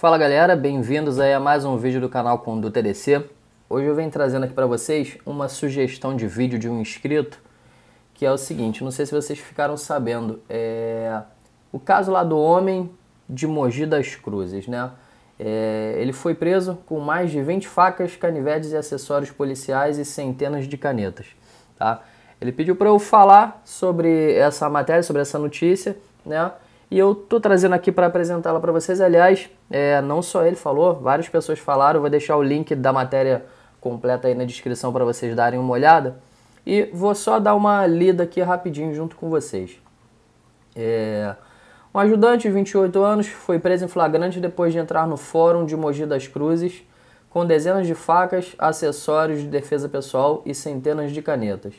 Fala galera, bem-vindos aí a mais um vídeo do canal Conduta EDC. Hoje eu venho trazendo aqui para vocês uma sugestão de vídeo de um inscrito, que é o seguinte, não sei se vocês ficaram sabendo, é... o caso lá do homem de Mogi das Cruzes, né? É... Ele foi preso com mais de 20 facas, canivetes e acessórios policiais e centenas de canetas, tá? Ele pediu para eu falar sobre essa matéria, sobre essa notícia, né? E eu tô trazendo aqui para apresentá-la para vocês. Aliás, é, não só ele falou, várias pessoas falaram. vou deixar o link da matéria completa aí na descrição para vocês darem uma olhada. E vou só dar uma lida aqui rapidinho junto com vocês. É... Um ajudante de 28 anos foi preso em flagrante depois de entrar no fórum de Mogi das Cruzes com dezenas de facas, acessórios de defesa pessoal e centenas de canetas.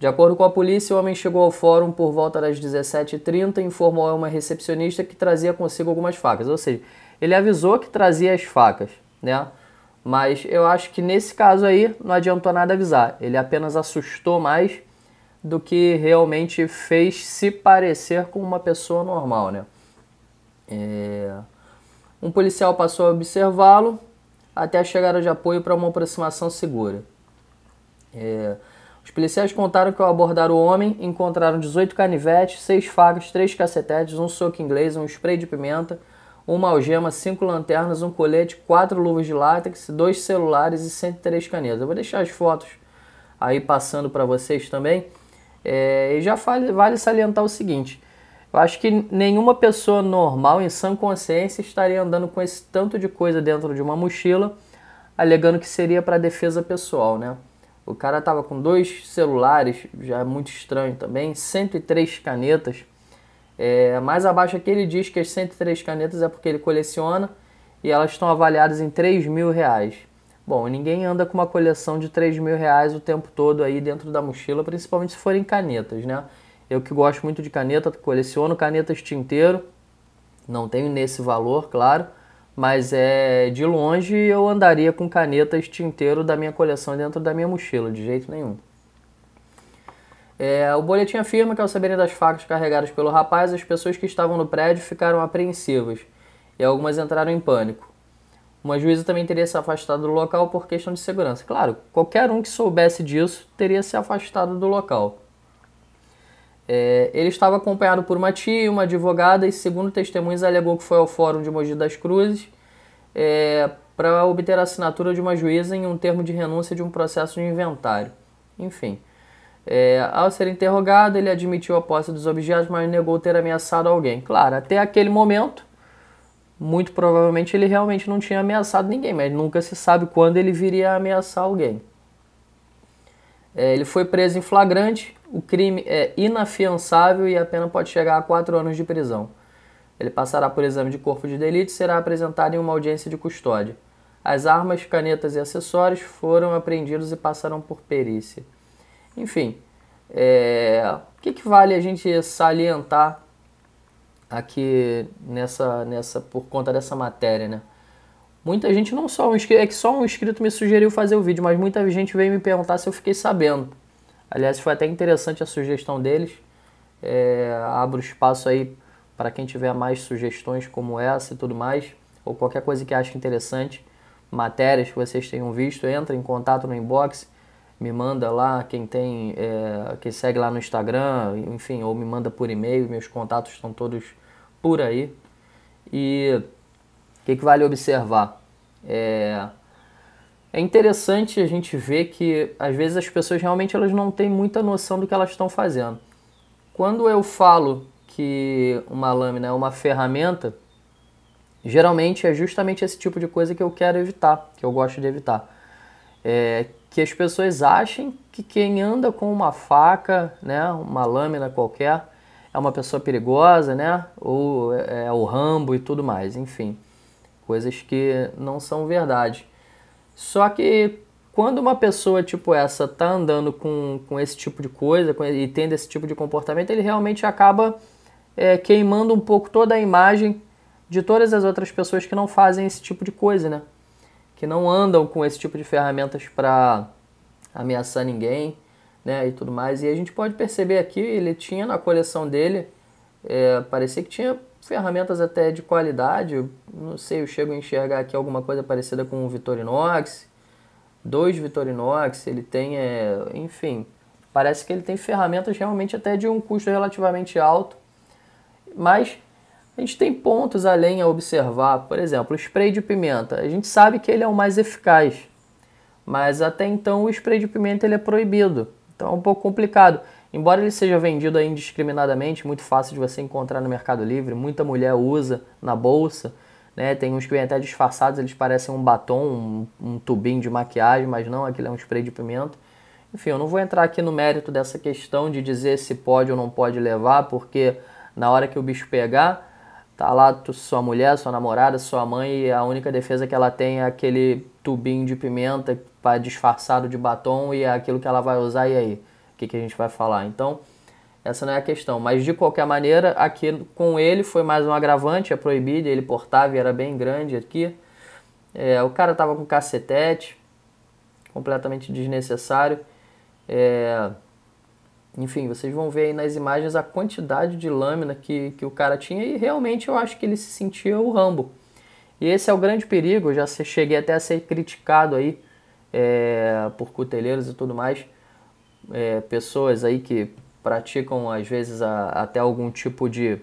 De acordo com a polícia, o homem chegou ao fórum por volta das 17h30 e informou a uma recepcionista que trazia consigo algumas facas. Ou seja, ele avisou que trazia as facas, né? Mas eu acho que nesse caso aí não adiantou nada avisar. Ele apenas assustou mais do que realmente fez se parecer com uma pessoa normal, né? É... Um policial passou a observá-lo até a chegada de apoio para uma aproximação segura. É... Os policiais contaram que ao abordar o homem, encontraram 18 canivetes, 6 facas, 3 cacetetes, um soco inglês, um spray de pimenta, uma algema, 5 lanternas, um colete, 4 luvas de látex, 2 celulares e 103 canetas. Eu vou deixar as fotos aí passando para vocês também. É, e já vale, vale salientar o seguinte: eu acho que nenhuma pessoa normal, em sã consciência, estaria andando com esse tanto de coisa dentro de uma mochila, alegando que seria para defesa pessoal, né? O cara tava com dois celulares, já é muito estranho também, 103 canetas. É, mais abaixo aqui ele diz que as 103 canetas é porque ele coleciona e elas estão avaliadas em 3 mil reais. Bom, ninguém anda com uma coleção de 3 mil reais o tempo todo aí dentro da mochila, principalmente se forem canetas, né? Eu que gosto muito de caneta, coleciono canetas tinteiro, não tenho nesse valor, claro, mas é de longe eu andaria com canetas tinteiro da minha coleção dentro da minha mochila, de jeito nenhum. É, o boletim afirma que ao saberem das facas carregadas pelo rapaz, as pessoas que estavam no prédio ficaram apreensivas e algumas entraram em pânico. Uma juíza também teria se afastado do local por questão de segurança. Claro, qualquer um que soubesse disso teria se afastado do local. É, ele estava acompanhado por uma tia, uma advogada e, segundo testemunhas, alegou que foi ao Fórum de Mogi das Cruzes é, para obter a assinatura de uma juíza em um termo de renúncia de um processo de inventário. Enfim, é, ao ser interrogado, ele admitiu a posse dos objetos, mas negou ter ameaçado alguém. Claro, até aquele momento, muito provavelmente ele realmente não tinha ameaçado ninguém, mas nunca se sabe quando ele viria a ameaçar alguém. É, ele foi preso em flagrante, o crime é inafiançável e a pena pode chegar a quatro anos de prisão. Ele passará por exame de corpo de delito e será apresentado em uma audiência de custódia. As armas, canetas e acessórios foram apreendidos e passaram por perícia. Enfim, é, o que, que vale a gente salientar aqui nessa, nessa por conta dessa matéria, né? Muita gente, não só um inscrito, é que só um inscrito me sugeriu fazer o vídeo, mas muita gente veio me perguntar se eu fiquei sabendo. Aliás, foi até interessante a sugestão deles. É, abro espaço aí para quem tiver mais sugestões como essa e tudo mais, ou qualquer coisa que ache interessante, matérias que vocês tenham visto, entra em contato no inbox, me manda lá, quem tem, é, quem segue lá no Instagram, enfim, ou me manda por e-mail, meus contatos estão todos por aí. E o que, que vale observar? É... é interessante a gente ver que às vezes as pessoas realmente elas não têm muita noção do que elas estão fazendo. Quando eu falo que uma lâmina é uma ferramenta, geralmente é justamente esse tipo de coisa que eu quero evitar, que eu gosto de evitar. É que as pessoas achem que quem anda com uma faca, né, uma lâmina qualquer, é uma pessoa perigosa, né, ou é, é o Rambo e tudo mais, enfim coisas que não são verdade. Só que quando uma pessoa tipo essa tá andando com, com esse tipo de coisa com, e tendo esse tipo de comportamento, ele realmente acaba é, queimando um pouco toda a imagem de todas as outras pessoas que não fazem esse tipo de coisa, né? Que não andam com esse tipo de ferramentas para ameaçar ninguém, né? E tudo mais. E a gente pode perceber aqui, ele tinha na coleção dele, é, parecia que tinha ferramentas até de qualidade. Não sei, eu chego a enxergar aqui alguma coisa parecida com o Vitorinox, dois Vitorinox, ele tem, é, enfim, parece que ele tem ferramentas realmente até de um custo relativamente alto, mas a gente tem pontos além a observar, por exemplo, o spray de pimenta, a gente sabe que ele é o mais eficaz, mas até então o spray de pimenta ele é proibido, então é um pouco complicado. Embora ele seja vendido indiscriminadamente, muito fácil de você encontrar no Mercado Livre, muita mulher usa na bolsa, né? Tem uns que vêm até disfarçados, eles parecem um batom, um, um tubinho de maquiagem, mas não, aquilo é um spray de pimenta. Enfim, eu não vou entrar aqui no mérito dessa questão de dizer se pode ou não pode levar, porque na hora que o bicho pegar, tá lá sua mulher, sua namorada, sua mãe, e a única defesa que ela tem é aquele tubinho de pimenta disfarçado de batom e é aquilo que ela vai usar, e aí? que, que a gente vai falar. Então, essa não é a questão. Mas de qualquer maneira, aqui com ele foi mais um agravante, é proibido, ele portava e era bem grande aqui. É, o cara tava com cacetete, completamente desnecessário. É, enfim, vocês vão ver aí nas imagens a quantidade de lâmina que, que o cara tinha e realmente eu acho que ele se sentia o Rambo. E esse é o grande perigo, eu já cheguei até a ser criticado aí é, por cuteleiros e tudo mais é, pessoas aí que praticam às vezes a, até algum tipo de,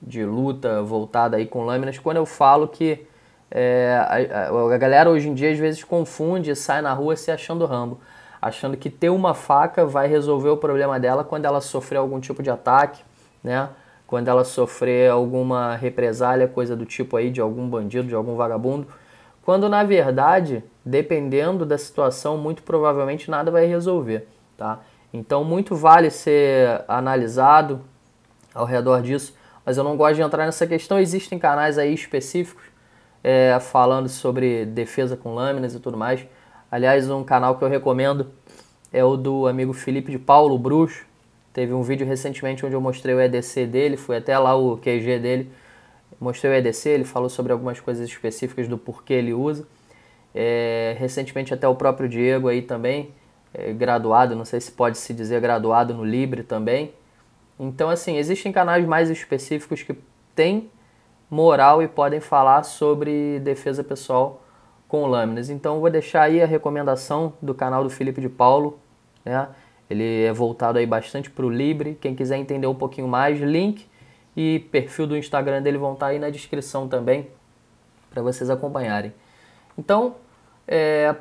de luta voltada aí com lâminas, quando eu falo que é, a, a, galera hoje em dia às vezes confunde e sai na rua se achando Rambo, achando que ter uma faca vai resolver o problema dela quando ela sofrer algum tipo de ataque, né? Quando ela sofrer alguma represália, coisa do tipo aí de algum bandido, de algum vagabundo, quando na verdade, dependendo da situação, muito provavelmente nada vai resolver tá? Então muito vale ser analisado ao redor disso, mas eu não gosto de entrar nessa questão. Existem canais aí específicos é, falando sobre defesa com lâminas e tudo mais. Aliás, um canal que eu recomendo é o do amigo Felipe de Paulo Bruxo. Teve um vídeo recentemente onde eu mostrei o EDC dele, fui até lá o QG dele, mostrei o EDC, ele falou sobre algumas coisas específicas do porquê ele usa. É, recentemente até o próprio Diego aí também é, graduado, não sei se pode se dizer graduado no Libre também. Então, assim, existem canais mais específicos que têm moral e podem falar sobre defesa pessoal com lâminas. Então, vou deixar aí a recomendação do canal do Felipe de Paulo, né? Ele é voltado aí bastante para o Libre. Quem quiser entender um pouquinho mais, link e perfil do Instagram dele vão estar tá aí na descrição também para vocês acompanharem. Então, é,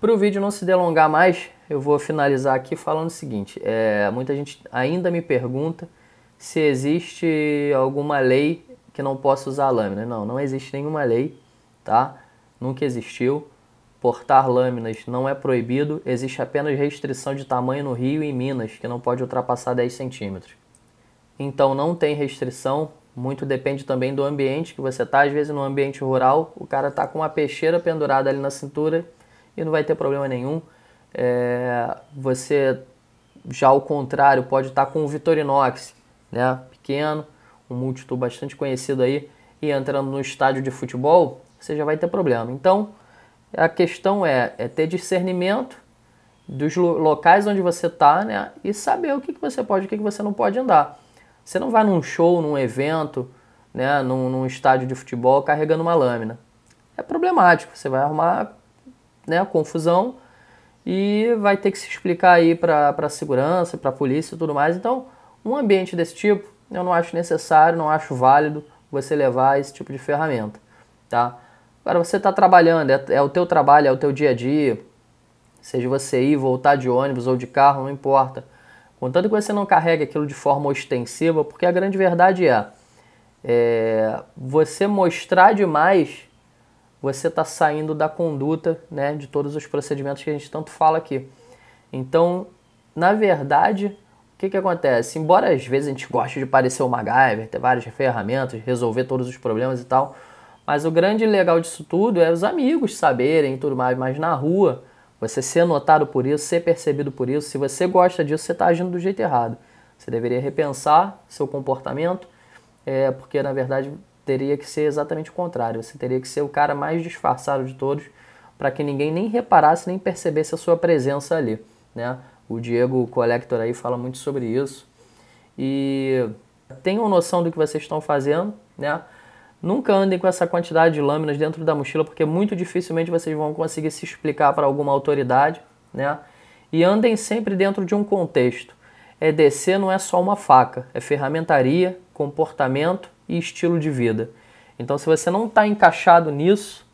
para o vídeo não se delongar mais, eu vou finalizar aqui falando o seguinte: é, muita gente ainda me pergunta se existe alguma lei que não possa usar lâmina. Não, não existe nenhuma lei, tá? Nunca existiu. Portar lâminas não é proibido, existe apenas restrição de tamanho no Rio e em Minas, que não pode ultrapassar 10 centímetros. Então não tem restrição, muito depende também do ambiente que você está. Às vezes, no ambiente rural, o cara está com uma peixeira pendurada ali na cintura e não vai ter problema nenhum. É, você já ao contrário pode estar com o Vitorinox, né? Pequeno, um múltiplo bastante conhecido aí e entrando no estádio de futebol, você já vai ter problema. Então, a questão é, é ter discernimento dos locais onde você está, né? E saber o que, que você pode e o que, que você não pode andar. Você não vai num show, num evento, né? Num, num estádio de futebol carregando uma lâmina. É problemático, você vai arrumar né, confusão e vai ter que se explicar aí para a segurança, para a polícia e tudo mais. Então, um ambiente desse tipo, eu não acho necessário, não acho válido você levar esse tipo de ferramenta, tá? Agora, você está trabalhando, é, é o teu trabalho, é o teu dia a dia, seja você ir voltar de ônibus ou de carro, não importa. Contanto que você não carregue aquilo de forma ostensiva, porque a grande verdade é, é você mostrar demais você está saindo da conduta né, de todos os procedimentos que a gente tanto fala aqui. Então, na verdade, o que, que acontece? Embora às vezes a gente goste de parecer o MacGyver, ter várias ferramentas, resolver todos os problemas e tal, mas o grande legal disso tudo é os amigos saberem e tudo mais, mas na rua, você ser notado por isso, ser percebido por isso, se você gosta disso, você está agindo do jeito errado. Você deveria repensar seu comportamento, é, porque na verdade teria que ser exatamente o contrário. Você teria que ser o cara mais disfarçado de todos para que ninguém nem reparasse nem percebesse a sua presença ali, né? O Diego Collector aí fala muito sobre isso. E tenham noção do que vocês estão fazendo, né? Nunca andem com essa quantidade de lâminas dentro da mochila, porque muito dificilmente vocês vão conseguir se explicar para alguma autoridade, né? E andem sempre dentro de um contexto. É EDC não é só uma faca, é ferramentaria, comportamento e estilo de vida. Então, se você não está encaixado nisso,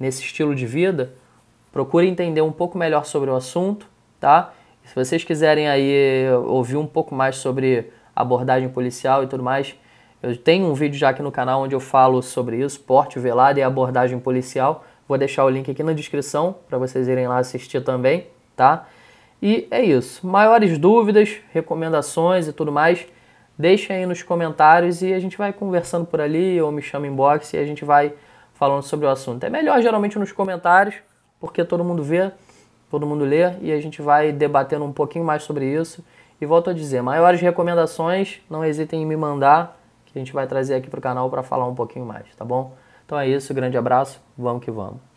nesse estilo de vida, procure entender um pouco melhor sobre o assunto, tá? Se vocês quiserem aí ouvir um pouco mais sobre abordagem policial e tudo mais, eu tenho um vídeo já aqui no canal onde eu falo sobre isso, porte velado e abordagem policial. Vou deixar o link aqui na descrição para vocês irem lá assistir também, tá? E é isso. Maiores dúvidas, recomendações e tudo mais, Deixem aí nos comentários e a gente vai conversando por ali ou me chama inbox e a gente vai falando sobre o assunto. É melhor geralmente nos comentários, porque todo mundo vê, todo mundo lê e a gente vai debatendo um pouquinho mais sobre isso. E volto a dizer, maiores recomendações, não hesitem em me mandar, que a gente vai trazer aqui para o canal para falar um pouquinho mais, tá bom? Então é isso, grande abraço, vamos que vamos.